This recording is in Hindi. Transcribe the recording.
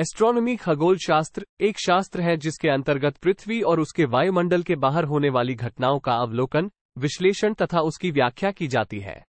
एस्ट्रोनॉमी खगोल शास्त्र एक शास्त्र है जिसके अंतर्गत पृथ्वी और उसके वायुमंडल के बाहर होने वाली घटनाओं का अवलोकन विश्लेषण तथा उसकी व्याख्या की जाती है